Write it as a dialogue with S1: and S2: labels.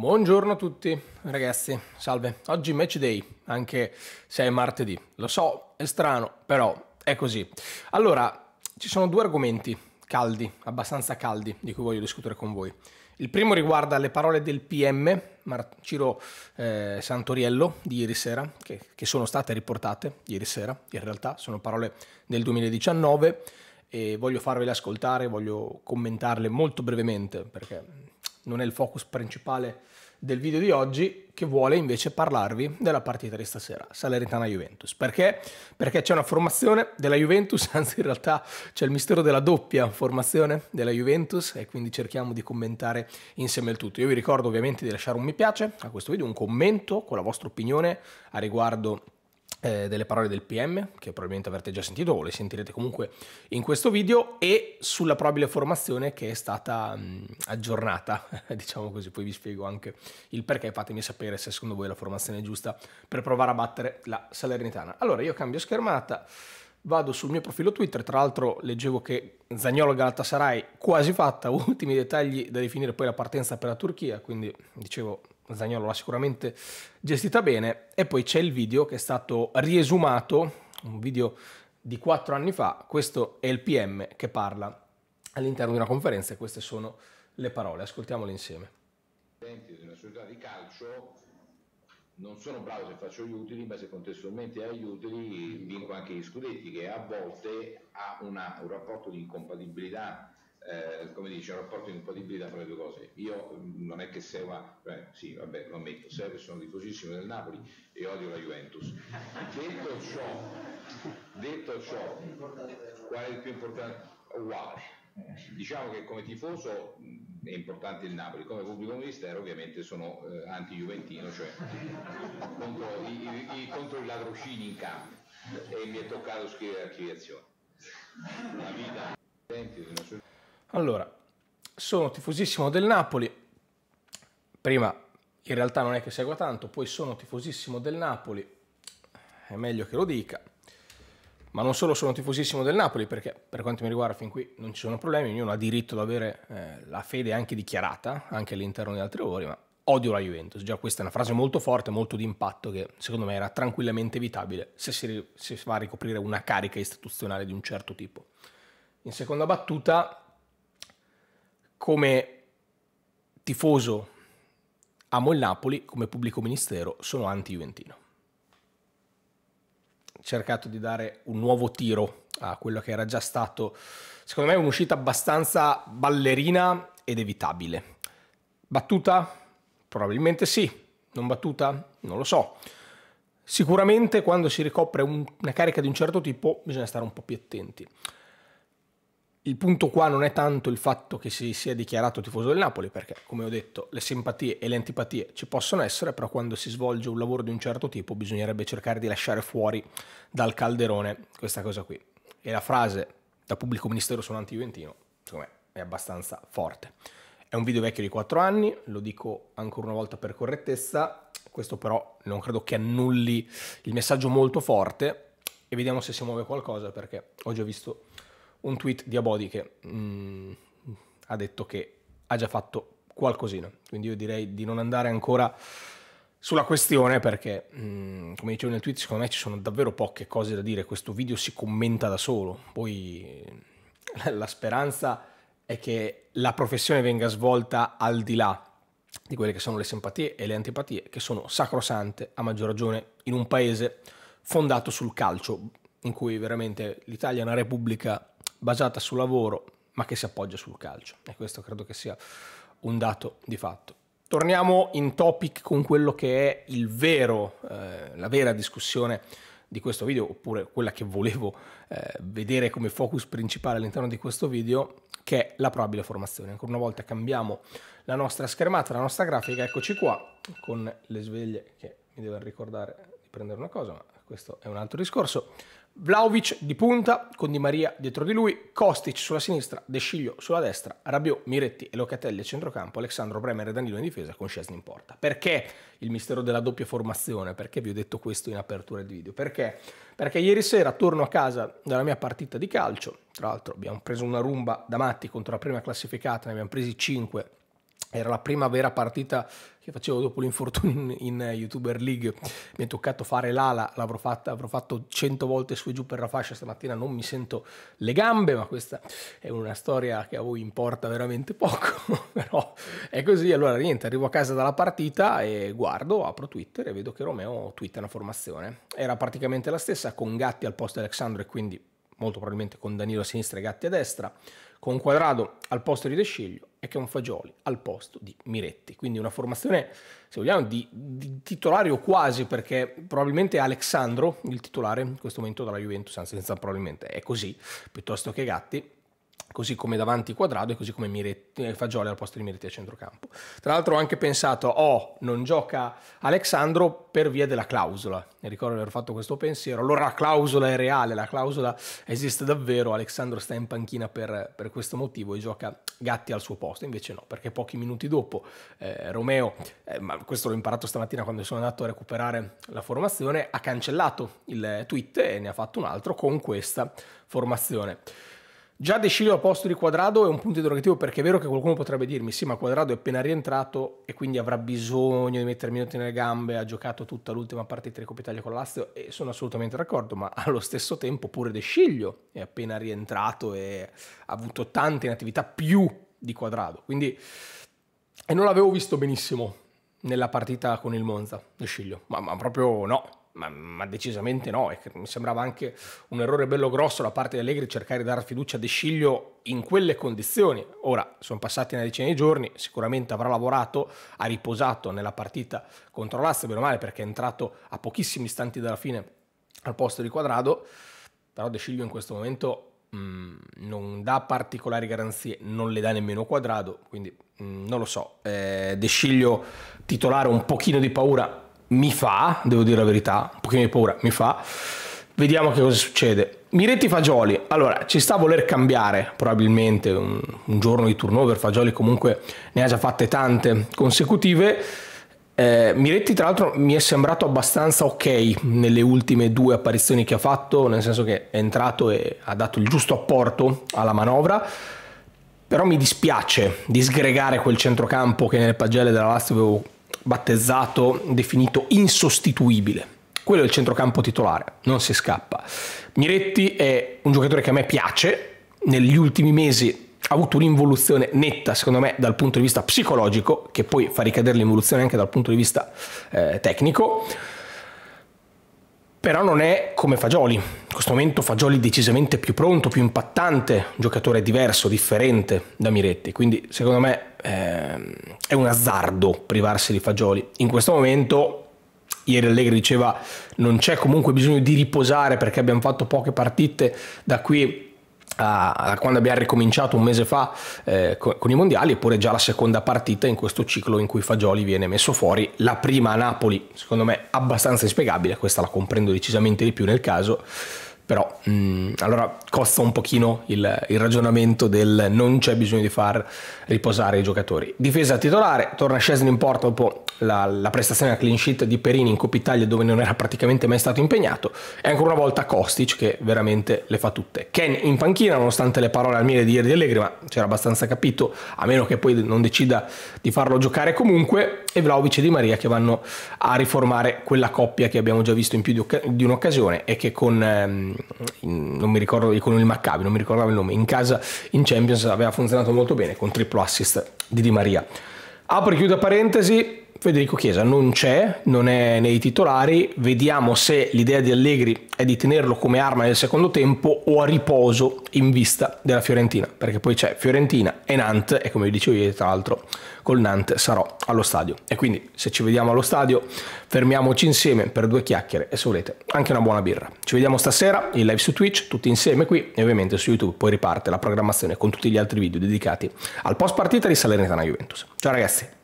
S1: Buongiorno a tutti ragazzi, salve. Oggi match day, anche se è martedì. Lo so, è strano, però è così. Allora, ci sono due argomenti caldi, abbastanza caldi, di cui voglio discutere con voi. Il primo riguarda le parole del PM Mar Ciro eh, Santoriello di ieri sera, che, che sono state riportate ieri sera, in realtà sono parole del 2019 e voglio farvele ascoltare, voglio commentarle molto brevemente perché non è il focus principale del video di oggi, che vuole invece parlarvi della partita di stasera, Salernitana-Juventus. Perché? Perché c'è una formazione della Juventus, anzi in realtà c'è il mistero della doppia formazione della Juventus e quindi cerchiamo di commentare insieme il tutto. Io vi ricordo ovviamente di lasciare un mi piace a questo video, un commento con la vostra opinione a riguardo eh, delle parole del PM, che probabilmente avrete già sentito o le sentirete comunque in questo video, e sulla probabile formazione che è stata mh, mm, aggiornata, diciamo così, poi vi spiego anche il perché, fatemi sapere se secondo voi la formazione è giusta per provare a battere la Salernitana. Allora io cambio schermata, vado sul mio profilo Twitter, tra l'altro leggevo che Zagnolo Galatasaray quasi fatta, ultimi dettagli da definire poi la partenza per la Turchia, quindi dicevo Zagnolo l'ha sicuramente gestita bene. E poi c'è il video che è stato riesumato, un video di quattro anni fa, questo è il PM che parla all'interno di una conferenza e queste sono le parole, ascoltiamole insieme. Di una società di calcio non sono bravo se faccio gli utili, ma se contestualmente agli utili vinco anche gli scudetti, che a volte ha una, un rapporto di incompatibilità eh, come dice, un rapporto incompatibile fra le due cose. Io mm, non è che segua, beh, sì, vabbè, lo ammetto, sei che sono tifosissimo del Napoli e odio la Juventus. detto ciò, detto ciò, qual è il più importante? Uguale. Diciamo che come tifoso mm, è importante il Napoli, come pubblico ministero ovviamente sono eh, anti-juventino, cioè contro, i, i, contro i ladrocini in campo e mi è toccato scrivere archiviazione. La vita allora, sono tifosissimo del Napoli, prima in realtà non è che segua tanto, poi sono tifosissimo del Napoli, è meglio che lo dica, ma non solo sono tifosissimo del Napoli, perché per quanto mi riguarda fin qui non ci sono problemi, ognuno ha diritto ad avere eh, la fede anche dichiarata, anche all'interno di altri lavori, ma odio la Juventus, già questa è una frase molto forte, molto di impatto, che secondo me era tranquillamente evitabile se si, se si va a ricoprire una carica istituzionale di un certo tipo. In seconda battuta come tifoso amo il Napoli, come pubblico ministero sono anti-juventino. Cercato di dare un nuovo tiro a quello che era già stato, secondo me, un'uscita abbastanza ballerina ed evitabile. Battuta? Probabilmente sì. Non battuta? Non lo so. Sicuramente quando si ricopre un, una carica di un certo tipo bisogna stare un po' più attenti. Il punto qua non è tanto il fatto che si sia dichiarato tifoso del Napoli, perché come ho detto le simpatie e le antipatie ci possono essere, però quando si svolge un lavoro di un certo tipo bisognerebbe cercare di lasciare fuori dal calderone questa cosa qui. E la frase da pubblico ministero sono anti-juventino, secondo me è abbastanza forte. È un video vecchio di 4 anni, lo dico ancora una volta per correttezza, questo però non credo che annulli il messaggio molto forte e vediamo se si muove qualcosa perché ho già visto un tweet di Abodi che mm, ha detto che ha già fatto qualcosina, quindi io direi di non andare ancora sulla questione perché, mh, mm, come dicevo nel tweet, secondo me ci sono davvero poche cose da dire, questo video si commenta da solo, poi la speranza è che la professione venga svolta al di là di quelle che sono le simpatie e le antipatie, che sono sacrosante, a maggior ragione, in un paese fondato sul calcio, in cui veramente l'Italia è una repubblica basata sul lavoro ma che si appoggia sul calcio e questo credo che sia un dato di fatto. Torniamo in topic con quello che è il vero, eh, la vera discussione di questo video, oppure quella che volevo eh, vedere come focus principale all'interno di questo video, che è la probabile formazione. Ancora una volta cambiamo la nostra schermata, la nostra grafica, eccoci qua, con le sveglie che mi devono ricordare di prendere una cosa, ma questo è un altro discorso. Vlaovic di punta, con Di Maria dietro di lui, Kostic sulla sinistra, De Sciglio sulla destra, Rabiot, Miretti e Locatelli a centrocampo, Alessandro Bremer e Danilo in difesa con Scesni in porta. Perché il mistero della doppia formazione? Perché vi ho detto questo in apertura del video? Perché? Perché ieri sera torno a casa dalla mia partita di calcio, tra l'altro abbiamo preso una rumba da matti contro la prima classificata, ne abbiamo presi 5 era la prima vera partita che facevo dopo l'infortunio in, in, YouTuber League. Mi è toccato fare l'ala, l'avrò fatta, avrò fatto cento volte su e giù per la fascia stamattina, non mi sento le gambe, ma questa è una storia che a voi importa veramente poco, però è così. Allora niente, arrivo a casa dalla partita e guardo, apro Twitter e vedo che Romeo twitta una formazione. Era praticamente la stessa con Gatti al posto di Alexandro e quindi molto probabilmente con Danilo a sinistra e Gatti a destra, con Quadrado al posto di De Sciglio e con Fagioli al posto di Miretti. Quindi una formazione, se vogliamo, di, di titolare o quasi, perché probabilmente Alexandro, il titolare in questo momento della Juventus, anzi senza probabilmente è così, piuttosto che Gatti, così come davanti Quadrado e così come Miretti, eh, Fagioli al posto di Miretti a centrocampo. Tra l'altro ho anche pensato, oh, non gioca Alexandro per via della clausola. Mi ricordo di aver fatto questo pensiero. Allora la clausola è reale, la clausola esiste davvero, Alexandro sta in panchina per, per questo motivo e gioca Gatti al suo posto. Invece no, perché pochi minuti dopo eh, Romeo, eh, ma questo l'ho imparato stamattina quando sono andato a recuperare la formazione, ha cancellato il eh, tweet e ne ha fatto un altro con questa formazione. Già De a posto di Quadrado è un punto interrogativo perché è vero che qualcuno potrebbe dirmi sì ma Quadrado è appena rientrato e quindi avrà bisogno di mettere minuti nelle gambe, ha giocato tutta l'ultima partita di Coppa Italia con l'Astio e sono assolutamente d'accordo ma allo stesso tempo pure Desciglio è appena rientrato e ha avuto tante inattività più di Quadrado quindi e non l'avevo visto benissimo nella partita con il Monza Desciglio ma, ma proprio no ma, ma, decisamente no. E mi sembrava anche un errore bello grosso da parte di Allegri cercare di dare fiducia a De Sciglio in quelle condizioni. Ora sono passati una decina di giorni, sicuramente avrà lavorato, ha riposato nella partita contro Lazio, bene o male, perché è entrato a pochissimi istanti dalla fine al posto di Quadrado, però De Sciglio in questo momento mh, mm, non dà particolari garanzie, non le dà nemmeno Quadrado, quindi mh, mm, non lo so. Eh, De Sciglio titolare un pochino di paura mi fa, devo dire la verità, un pochino di paura, mi fa. Vediamo che cosa succede. Miretti Fagioli, allora ci sta a voler cambiare probabilmente un, un giorno di turnover, Fagioli comunque ne ha già fatte tante consecutive. Eh, Miretti tra l'altro mi è sembrato abbastanza ok nelle ultime due apparizioni che ha fatto, nel senso che è entrato e ha dato il giusto apporto alla manovra, però mi dispiace disgregare quel centrocampo che nelle pagelle della Lazio avevo battezzato, definito insostituibile. Quello è il centrocampo titolare, non si scappa. Miretti è un giocatore che a me piace, negli ultimi mesi ha avuto un'involuzione netta, secondo me, dal punto di vista psicologico, che poi fa ricadere l'involuzione anche dal punto di vista eh, tecnico però non è come Fagioli. In questo momento Fagioli decisamente più pronto, più impattante, un giocatore diverso, differente da Miretti, quindi secondo me eh, è un azzardo privarsi di Fagioli. In questo momento ieri Allegri diceva non c'è comunque bisogno di riposare perché abbiamo fatto poche partite da qui a, quando abbiamo ricominciato un mese fa eh, con, con, i mondiali, eppure già la seconda partita in questo ciclo in cui Fagioli viene messo fuori, la prima a Napoli, secondo me abbastanza inspiegabile, questa la comprendo decisamente di più nel caso, però mh, mm, allora costa un pochino il, il, ragionamento del non c'è bisogno di far riposare i giocatori. Difesa titolare, torna Scesni in porta dopo la, la prestazione a clean sheet di Perini in Coppa Italia dove non era praticamente mai stato impegnato e ancora una volta Kostic che veramente le fa tutte. Ken in panchina nonostante le parole al miele di ieri di Allegri ma c'era abbastanza capito a meno che poi non decida di farlo giocare comunque e Vlaovic e Di Maria che vanno a riformare quella coppia che abbiamo già visto in più di, oca- di un'occasione e che con, ehm, non mi ricordo, con il Maccabi, non mi ricordavo il nome, in casa in Champions aveva funzionato molto bene con triplo assist di Di Maria. Apro e chiudo parentesi, Federico Chiesa non c'è, non è nei titolari, vediamo se l'idea di Allegri è di tenerlo come arma nel secondo tempo o a riposo in vista della Fiorentina, perché poi c'è Fiorentina e Nantes e come vi dicevo io tra l'altro col Nantes sarò allo stadio e quindi se ci vediamo allo stadio fermiamoci insieme per due chiacchiere e se volete anche una buona birra. Ci vediamo stasera in live su Twitch, tutti insieme qui e ovviamente su YouTube, poi riparte la programmazione con tutti gli altri video dedicati al post partita di Salernitana Juventus. Ciao ragazzi!